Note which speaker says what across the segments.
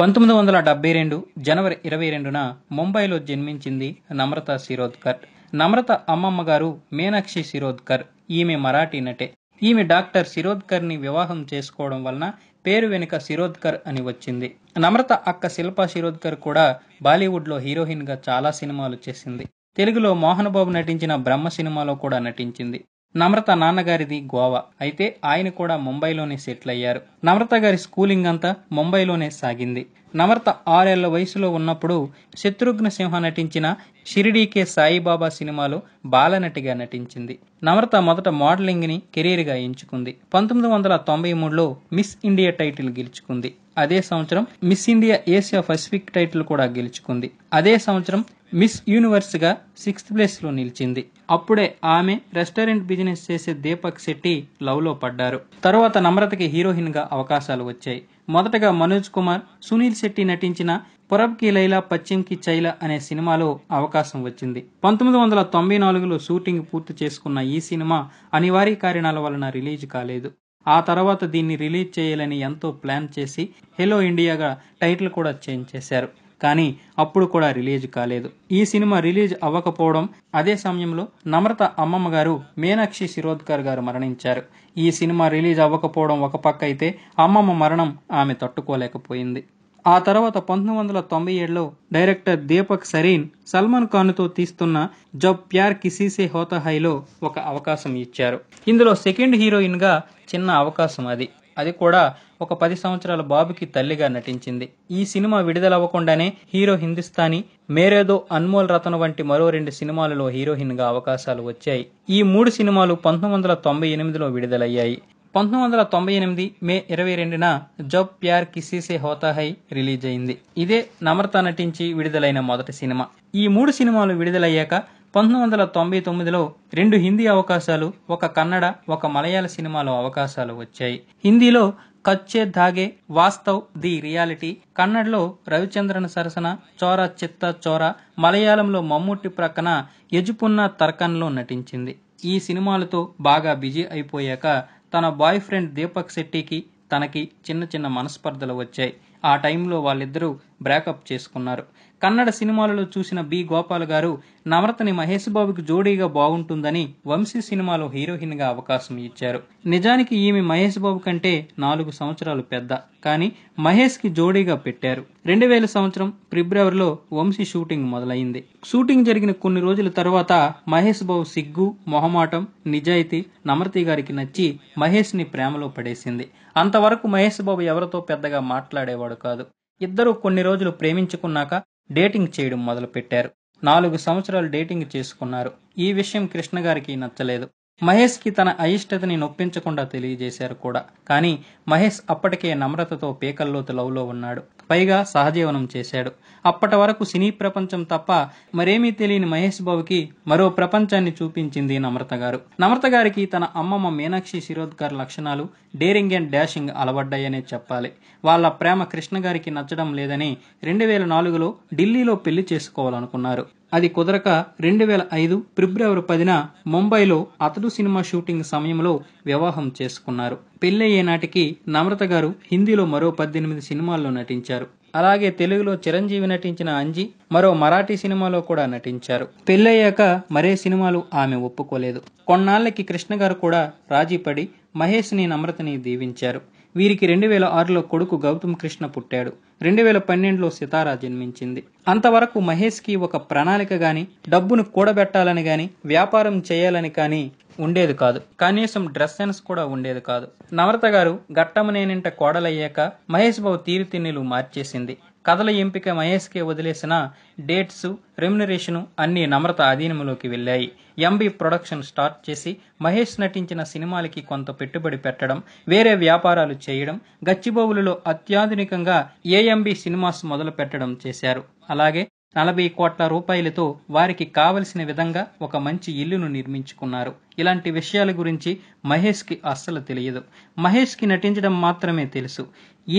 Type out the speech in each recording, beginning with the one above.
Speaker 1: పంతొమ్మిది వందల డెబ్బై రెండు జనవరి ఇరవై రెండున ముంబైలో జన్మించింది నమ్రత శిరోద్కర్ నమ్రత అమ్మమ్మ గారు మీనాక్షి శిరోద్కర్ ఈమె మరాఠీ నటే ఈమె డాక్టర్ శిరోద్కర్ ని వివాహం చేసుకోవడం వలన పేరు వెనుక శిరోద్కర్ అని వచ్చింది నమ్రత అక్క శిల్పా శిరోద్కర్ కూడా బాలీవుడ్లో గా చాలా సినిమాలు చేసింది తెలుగులో మోహన్ బాబు నటించిన బ్రహ్మ సినిమాలో కూడా నటించింది నమ్రత నాన్నగారిది గోవా అయితే ఆయన కూడా ముంబైలోనే సెటిల్ అయ్యారు నమ్రత గారి స్కూలింగ్ అంతా ముంబైలోనే సాగింది నమ్రత ఆరేళ్ల వయసులో ఉన్నప్పుడు శత్రుఘ్న సింహ నటించిన షిరిడీకే సాయిబాబా సినిమాలో బాలనటిగా నటించింది నమ్రత మొదట మోడలింగ్ని కెరీర్గా ఎంచుకుంది పంతొమ్మిది వందల తొంభై మూడులో మిస్ ఇండియా టైటిల్ గెలుచుకుంది అదే సంవత్సరం Miss India Asia Pacific title కూడా గెలుచుకుంది అదే సంవత్సరం మిస్ యూనివర్స్గా సిక్స్త్ ప్లేస్లో నిలిచింది అప్పుడే ఆమె రెస్టారెంట్ బిజినెస్ చేసే దీపక్ శెట్టి లవ్లో పడ్డారు తర్వాత నమ్రతకి హీరోయిన్గా అవకాశాలు వచ్చాయి మొదటగా మనోజ్ కుమార్ సునీల్ శెట్టి నటించిన కి లైలా పశ్చిమ్ కి చైల అనే సినిమాలో అవకాశం వచ్చింది పంతొమ్మిది వందల తొంభై నాలుగులో షూటింగ్ పూర్తి చేసుకున్న ఈ సినిమా అనివార్య కారణాల వలన రిలీజ్ కాలేదు ఆ తర్వాత దీన్ని రిలీజ్ చేయాలని ఎంతో ప్లాన్ చేసి హెలో ఇండియాగా టైటిల్ కూడా చేంజ్ చేశారు కానీ అప్పుడు కూడా రిలీజ్ కాలేదు ఈ సినిమా రిలీజ్ అవ్వకపోవడం అదే సమయంలో నమ్రత అమ్మమ్మ గారు మీనాక్షి శిరోద్కర్ గారు మరణించారు ఈ సినిమా రిలీజ్ అవ్వకపోవడం ఒక పక్క అయితే అమ్మమ్మ మరణం ఆమె తట్టుకోలేకపోయింది ఆ తర్వాత పంతొమ్మిది వందల తొంభై ఏడులో డైరెక్టర్ దీపక్ సరీన్ సల్మాన్ ఖాన్తో తీస్తున్న జబ్ ప్యార్ కిసీసే హోతా ఒక అవకాశం ఇచ్చారు ఇందులో సెకండ్ హీరోయిన్గా చిన్న అవకాశం అది అది కూడా ఒక పది సంవత్సరాల బాబుకి తల్లిగా నటించింది ఈ సినిమా విడుదలవ్వకుండానే హీరో హిందుస్థానీ మేరేదో అన్మోల్ రతన్ వంటి మరో రెండు సినిమాలలో హీరోయిన్ గా అవకాశాలు వచ్చాయి ఈ మూడు సినిమాలు పంతొమ్మిది వందల తొంభై ఎనిమిదిలో విడుదలయ్యాయి పంతొమ్మిది వందల తొంభై ఎనిమిది మే ఇరవై రెండున జబ్ ప్యార్ కిసీసే హోతాహై రిలీజ్ అయింది ఇదే నమ్రత నటించి విడుదలైన మొదటి సినిమా ఈ మూడు సినిమాలు విడుదలయ్యాక పంతొమ్మిది వందల తొంభై తొమ్మిదిలో రెండు హిందీ అవకాశాలు ఒక కన్నడ ఒక మలయాళ సినిమాలో అవకాశాలు వచ్చాయి హిందీలో కచ్చే ధాగే వాస్తవ్ ది రియాలిటీ కన్నడలో రవిచంద్రన్ సరసన చోరా చిత్త చోరా మలయాళంలో మమ్ముట్టి ప్రక్కన యజుపున్న తర్కన్లో నటించింది ఈ సినిమాలతో బాగా బిజీ అయిపోయాక తన బాయ్ ఫ్రెండ్ దీపక్ శెట్టికి తనకి చిన్న చిన్న మనస్పర్ధలు వచ్చాయి ఆ టైంలో వాళ్ళిద్దరూ బ్రేకప్ చేసుకున్నారు కన్నడ సినిమాలలో చూసిన బి గోపాల్ గారు నమ్రతని మహేష్ బాబుకి జోడీగా బాగుంటుందని వంశీ సినిమాలో హీరోయిన్గా అవకాశం ఇచ్చారు నిజానికి ఈమె మహేష్ బాబు కంటే నాలుగు సంవత్సరాలు పెద్ద కానీ మహేష్కి జోడీగా పెట్టారు రెండు వేల సంవత్సరం ఫిబ్రవరిలో వంశీ షూటింగ్ మొదలైంది షూటింగ్ జరిగిన కొన్ని రోజుల తర్వాత మహేష్ బాబు సిగ్గు మొహమాటం నిజాయితీ నమ్రతి గారికి నచ్చి మహేష్ని ప్రేమలో పడేసింది అంతవరకు మహేష్ బాబు ఎవరితో పెద్దగా మాట్లాడేవాడు కాదు ఇద్దరు కొన్ని రోజులు ప్రేమించుకున్నాక డేటింగ్ చేయడం మొదలుపెట్టారు నాలుగు సంవత్సరాలు డేటింగ్ చేసుకున్నారు ఈ విషయం కృష్ణ గారికి నచ్చలేదు మహేష్కి తన అయిష్టతని నొప్పించకుండా తెలియజేశారు కూడా కానీ మహేష్ అప్పటికే నమ్రతతో పేకల్లోతు లవ్లో ఉన్నాడు పైగా సహజీవనం చేశాడు అప్పటి వరకు సినీ ప్రపంచం తప్ప మరేమీ తెలియని మహేష్ బాబుకి మరో ప్రపంచాన్ని చూపించింది నమ్రత గారు నమ్రత గారికి తన అమ్మమ్మ మీనాక్షి శిరోద్కర్ లక్షణాలు డేరింగ్ అండ్ డాషింగ్ అలవడ్డాయనే చెప్పాలి వాళ్ళ ప్రేమ కృష్ణ గారికి నచ్చడం లేదని రెండు వేల నాలుగులో ఢిల్లీలో పెళ్లి చేసుకోవాలనుకున్నారు అది కుదరక రెండు వేల ఐదు ఫిబ్రవరి పదిన ముంబైలో అతడు సినిమా షూటింగ్ సమయంలో వివాహం చేసుకున్నారు పెళ్ళయ్యే నాటికి నమ్రత గారు హిందీలో మరో పద్దెనిమిది సినిమాల్లో నటించారు అలాగే తెలుగులో చిరంజీవి నటించిన అంజి మరో మరాఠీ సినిమాలో కూడా నటించారు పెళ్ళయ్యాక మరే సినిమాలు ఆమె ఒప్పుకోలేదు కొన్నాళ్లకి కృష్ణ గారు కూడా రాజీపడి మహేష్ని నమ్రతని దీవించారు వీరికి రెండు వేల ఆరులో కొడుకు గౌతమ్ కృష్ణ పుట్టాడు రెండు వేల పన్నెండులో సితారా జన్మించింది అంతవరకు మహేష్కి ఒక ప్రణాళిక గాని డబ్బును కూడబెట్టాలని గాని వ్యాపారం చేయాలని కానీ ఉండేది కాదు కనీసం డ్రెస్ సెన్స్ కూడా ఉండేది కాదు నమ్రత గారు గట్టమనేనింట కోడలయ్యాక మహేష్ బాబు తీరుతిన్నులు మార్చేసింది కథల ఎంపిక మహేష్కే వదిలేసిన డేట్స్ రెమ్యునరేషను అన్ని నమ్రత అధీనంలోకి వెళ్ళాయి ఎంబీ ప్రొడక్షన్ స్టార్ట్ చేసి మహేష్ నటించిన సినిమాలకి కొంత పెట్టుబడి పెట్టడం వేరే వ్యాపారాలు చేయడం గచ్చిబౌలులో అత్యాధునికంగా ఏఎంబి సినిమాస్ మొదలు పెట్టడం చేశారు అలాగే నలభై కోట్ల రూపాయలతో వారికి కావలసిన విధంగా ఒక మంచి ఇల్లును నిర్మించుకున్నారు ఇలాంటి విషయాల గురించి మహేష్కి అస్సలు తెలియదు మహేష్కి నటించడం మాత్రమే తెలుసు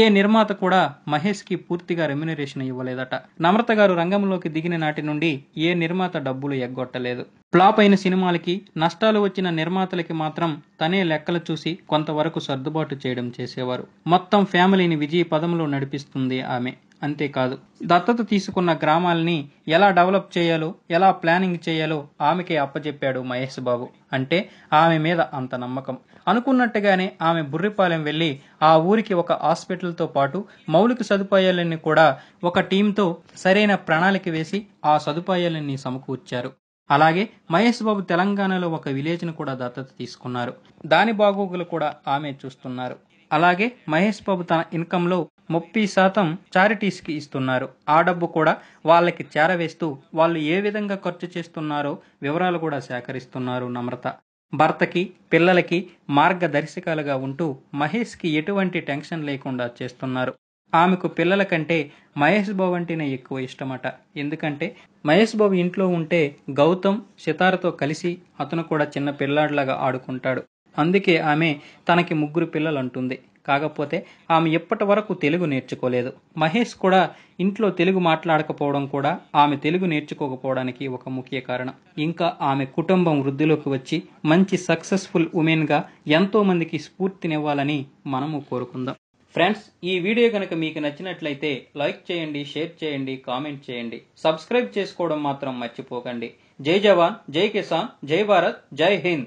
Speaker 1: ఏ నిర్మాత కూడా మహేష్కి పూర్తిగా రెమ్యునరేషన్ ఇవ్వలేదట నమ్రత గారు రంగంలోకి దిగిన నాటి నుండి ఏ నిర్మాత డబ్బులు ఎగ్గొట్టలేదు ఫ్లాప్ అయిన సినిమాలకి నష్టాలు వచ్చిన నిర్మాతలకి మాత్రం తనే లెక్కలు చూసి కొంతవరకు సర్దుబాటు చేయడం చేసేవారు మొత్తం ఫ్యామిలీని విజయ పదంలో నడిపిస్తుంది ఆమె అంతేకాదు దత్తత తీసుకున్న గ్రామాల్ని ఎలా డెవలప్ చేయాలో ఎలా ప్లానింగ్ చేయాలో ఆమెకే అప్పచెప్పాడు మహేష్ బాబు అంటే ఆమె మీద అంత నమ్మకం అనుకున్నట్టుగానే ఆమె బుర్రిపాలెం వెళ్ళి ఆ ఊరికి ఒక హాస్పిటల్తో పాటు మౌలిక సదుపాయాలని కూడా ఒక టీంతో సరైన ప్రణాళిక వేసి ఆ సదుపాయాలని సమకూర్చారు అలాగే మహేష్ బాబు తెలంగాణలో ఒక ను కూడా దత్తత తీసుకున్నారు దాని బాగోగులు కూడా ఆమె చూస్తున్నారు అలాగే మహేష్ బాబు తన ఇన్కంలో ముప్పై శాతం చారిటీస్కి ఇస్తున్నారు ఆ డబ్బు కూడా వాళ్ళకి చేరవేస్తూ వాళ్ళు ఏ విధంగా ఖర్చు చేస్తున్నారో వివరాలు కూడా సేకరిస్తున్నారు నమ్రత భర్తకి పిల్లలకి మార్గదర్శకాలుగా ఉంటూ మహేష్కి ఎటువంటి టెన్షన్ లేకుండా చేస్తున్నారు ఆమెకు పిల్లల కంటే మహేష్ బాబు అంటేనే ఎక్కువ ఇష్టమట ఎందుకంటే మహేష్ బాబు ఇంట్లో ఉంటే గౌతమ్ సితారతో కలిసి అతను కూడా చిన్న పిల్లాడిలాగా ఆడుకుంటాడు అందుకే ఆమె తనకి ముగ్గురు పిల్లలు అంటుంది కాకపోతే ఆమె ఎప్పటి వరకు తెలుగు నేర్చుకోలేదు మహేష్ కూడా ఇంట్లో తెలుగు మాట్లాడకపోవడం కూడా ఆమె తెలుగు నేర్చుకోకపోవడానికి ఒక ముఖ్య కారణం ఇంకా ఆమె కుటుంబం వృద్ధిలోకి వచ్చి మంచి సక్సెస్ఫుల్ ఉమెన్గా ఎంతోమందికి స్ఫూర్తినివ్వాలని మనము కోరుకుందాం ఫ్రెండ్స్ ఈ వీడియో కనుక మీకు నచ్చినట్లయితే లైక్ చేయండి షేర్ చేయండి కామెంట్ చేయండి సబ్స్క్రైబ్ చేసుకోవడం మాత్రం మర్చిపోకండి జై జవాన్ జై కిసాన్ జై భారత్ జై హింద్